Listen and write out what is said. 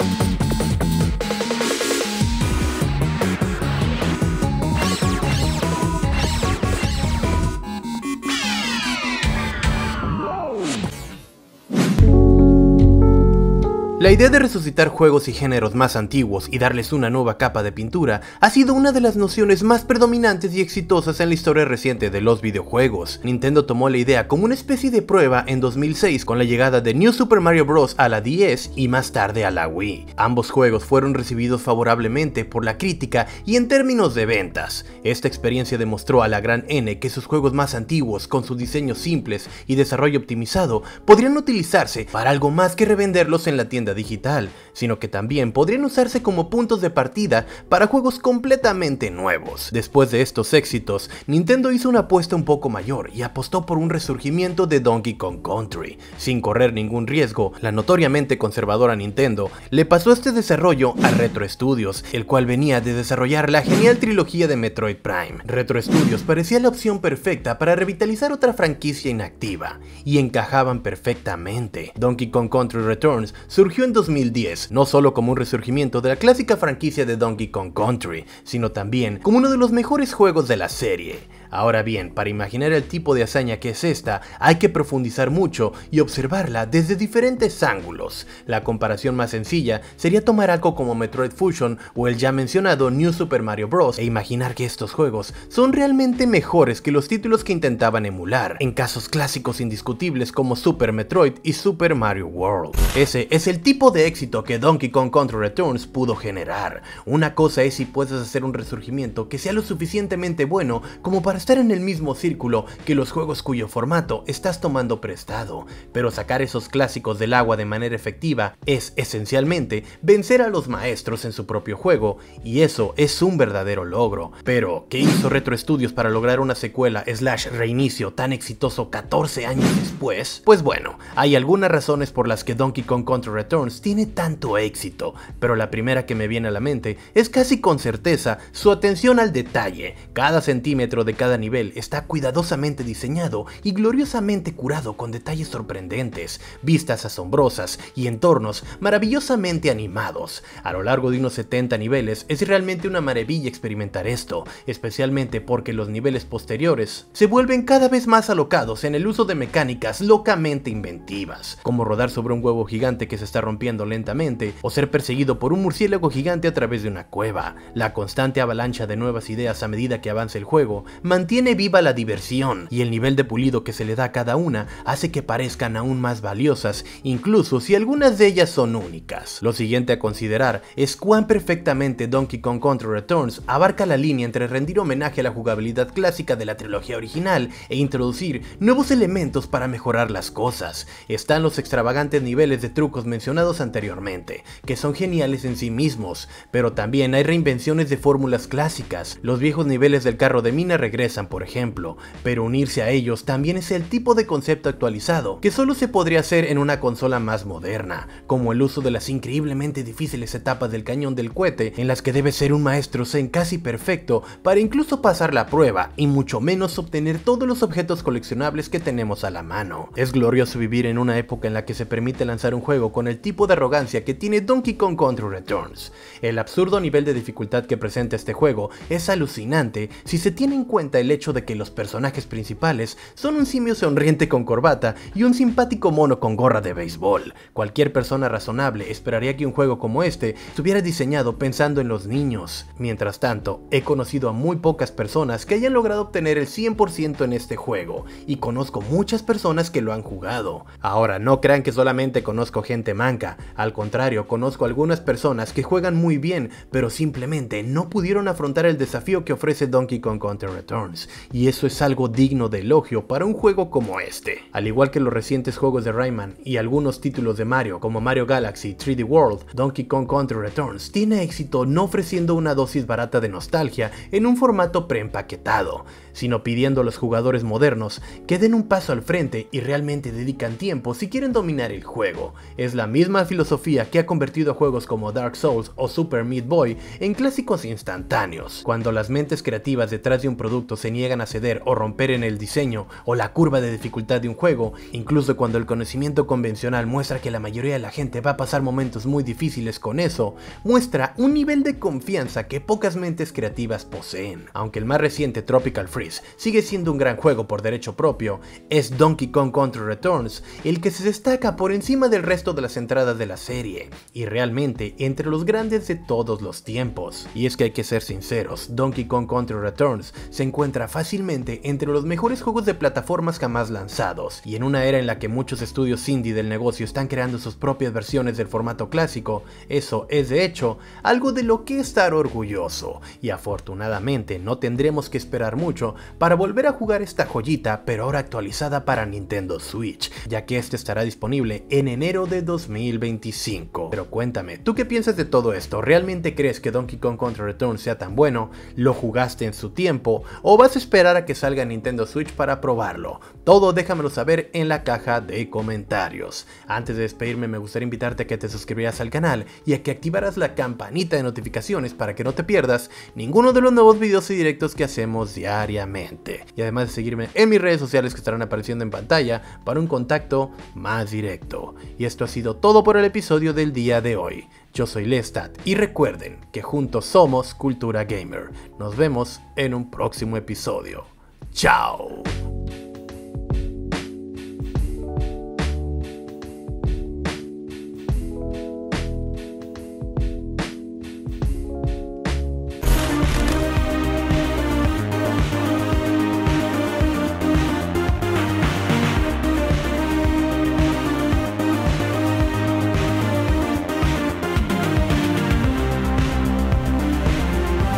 you La idea de resucitar juegos y géneros más antiguos y darles una nueva capa de pintura ha sido una de las nociones más predominantes y exitosas en la historia reciente de los videojuegos. Nintendo tomó la idea como una especie de prueba en 2006 con la llegada de New Super Mario Bros. a la DS y más tarde a la Wii. Ambos juegos fueron recibidos favorablemente por la crítica y en términos de ventas. Esta experiencia demostró a la gran N que sus juegos más antiguos, con sus diseños simples y desarrollo optimizado, podrían utilizarse para algo más que revenderlos en la tienda digital, sino que también podrían usarse como puntos de partida para juegos completamente nuevos. Después de estos éxitos, Nintendo hizo una apuesta un poco mayor y apostó por un resurgimiento de Donkey Kong Country. Sin correr ningún riesgo, la notoriamente conservadora Nintendo le pasó este desarrollo a Retro Studios, el cual venía de desarrollar la genial trilogía de Metroid Prime. Retro Studios parecía la opción perfecta para revitalizar otra franquicia inactiva, y encajaban perfectamente. Donkey Kong Country Returns surgió en 2010, no solo como un resurgimiento de la clásica franquicia de Donkey Kong Country, sino también como uno de los mejores juegos de la serie. Ahora bien, para imaginar el tipo de hazaña que es esta, hay que profundizar mucho y observarla desde diferentes ángulos. La comparación más sencilla sería tomar algo como Metroid Fusion o el ya mencionado New Super Mario Bros. e imaginar que estos juegos son realmente mejores que los títulos que intentaban emular, en casos clásicos indiscutibles como Super Metroid y Super Mario World. Ese es el tipo de éxito que Donkey Kong Country Returns pudo generar. Una cosa es si puedes hacer un resurgimiento que sea lo suficientemente bueno como para estar en el mismo círculo que los juegos cuyo formato estás tomando prestado, pero sacar esos clásicos del agua de manera efectiva es esencialmente vencer a los maestros en su propio juego, y eso es un verdadero logro. Pero, ¿qué hizo Retro Studios para lograr una secuela slash reinicio tan exitoso 14 años después? Pues bueno, hay algunas razones por las que Donkey Kong Country Returns tiene tanto éxito, pero la primera que me viene a la mente es casi con certeza su atención al detalle, cada centímetro de cada cada nivel está cuidadosamente diseñado y gloriosamente curado con detalles sorprendentes, vistas asombrosas y entornos maravillosamente animados. A lo largo de unos 70 niveles es realmente una maravilla experimentar esto, especialmente porque los niveles posteriores se vuelven cada vez más alocados en el uso de mecánicas locamente inventivas, como rodar sobre un huevo gigante que se está rompiendo lentamente o ser perseguido por un murciélago gigante a través de una cueva. La constante avalancha de nuevas ideas a medida que avanza el juego, mantiene viva la diversión y el nivel de pulido que se le da a cada una hace que parezcan aún más valiosas, incluso si algunas de ellas son únicas. Lo siguiente a considerar es cuán perfectamente Donkey Kong Country Returns abarca la línea entre rendir homenaje a la jugabilidad clásica de la trilogía original e introducir nuevos elementos para mejorar las cosas. Están los extravagantes niveles de trucos mencionados anteriormente, que son geniales en sí mismos, pero también hay reinvenciones de fórmulas clásicas. Los viejos niveles del carro de mina regresan por ejemplo, pero unirse a ellos también es el tipo de concepto actualizado que solo se podría hacer en una consola más moderna, como el uso de las increíblemente difíciles etapas del cañón del cohete en las que debe ser un maestro zen casi perfecto para incluso pasar la prueba y mucho menos obtener todos los objetos coleccionables que tenemos a la mano. Es glorioso vivir en una época en la que se permite lanzar un juego con el tipo de arrogancia que tiene Donkey Kong Country Returns. El absurdo nivel de dificultad que presenta este juego es alucinante si se tiene en cuenta el hecho de que los personajes principales son un simio sonriente con corbata y un simpático mono con gorra de béisbol. Cualquier persona razonable esperaría que un juego como este estuviera diseñado pensando en los niños. Mientras tanto, he conocido a muy pocas personas que hayan logrado obtener el 100% en este juego, y conozco muchas personas que lo han jugado. Ahora, no crean que solamente conozco gente manca, al contrario, conozco algunas personas que juegan muy bien, pero simplemente no pudieron afrontar el desafío que ofrece Donkey Kong Country Return y eso es algo digno de elogio para un juego como este. Al igual que los recientes juegos de Rayman y algunos títulos de Mario como Mario Galaxy, 3D World, Donkey Kong Country Returns, tiene éxito no ofreciendo una dosis barata de nostalgia en un formato preempaquetado, sino pidiendo a los jugadores modernos que den un paso al frente y realmente dedican tiempo si quieren dominar el juego. Es la misma filosofía que ha convertido a juegos como Dark Souls o Super Meat Boy en clásicos instantáneos. Cuando las mentes creativas detrás de un producto se niegan a ceder o romper en el diseño o la curva de dificultad de un juego, incluso cuando el conocimiento convencional muestra que la mayoría de la gente va a pasar momentos muy difíciles con eso, muestra un nivel de confianza que pocas mentes creativas poseen. Aunque el más reciente Tropical Freeze sigue siendo un gran juego por derecho propio, es Donkey Kong Country Returns el que se destaca por encima del resto de las entradas de la serie, y realmente entre los grandes de todos los tiempos. Y es que hay que ser sinceros, Donkey Kong Country Returns se encuentra encuentra fácilmente entre los mejores juegos de plataformas jamás lanzados, y en una era en la que muchos estudios indie del negocio están creando sus propias versiones del formato clásico, eso es de hecho algo de lo que estar orgulloso, y afortunadamente no tendremos que esperar mucho para volver a jugar esta joyita, pero ahora actualizada para Nintendo Switch, ya que este estará disponible en enero de 2025. Pero cuéntame, ¿tú qué piensas de todo esto? ¿Realmente crees que Donkey Kong Country Return sea tan bueno? ¿Lo jugaste en su tiempo? o vas a esperar a que salga Nintendo Switch para probarlo? Todo déjamelo saber en la caja de comentarios. Antes de despedirme me gustaría invitarte a que te suscribieras al canal y a que activaras la campanita de notificaciones para que no te pierdas ninguno de los nuevos videos y directos que hacemos diariamente. Y además de seguirme en mis redes sociales que estarán apareciendo en pantalla para un contacto más directo. Y esto ha sido todo por el episodio del día de hoy. Yo soy Lestat y recuerden que juntos somos Cultura Gamer. Nos vemos en un próximo episodio. ¡Chao!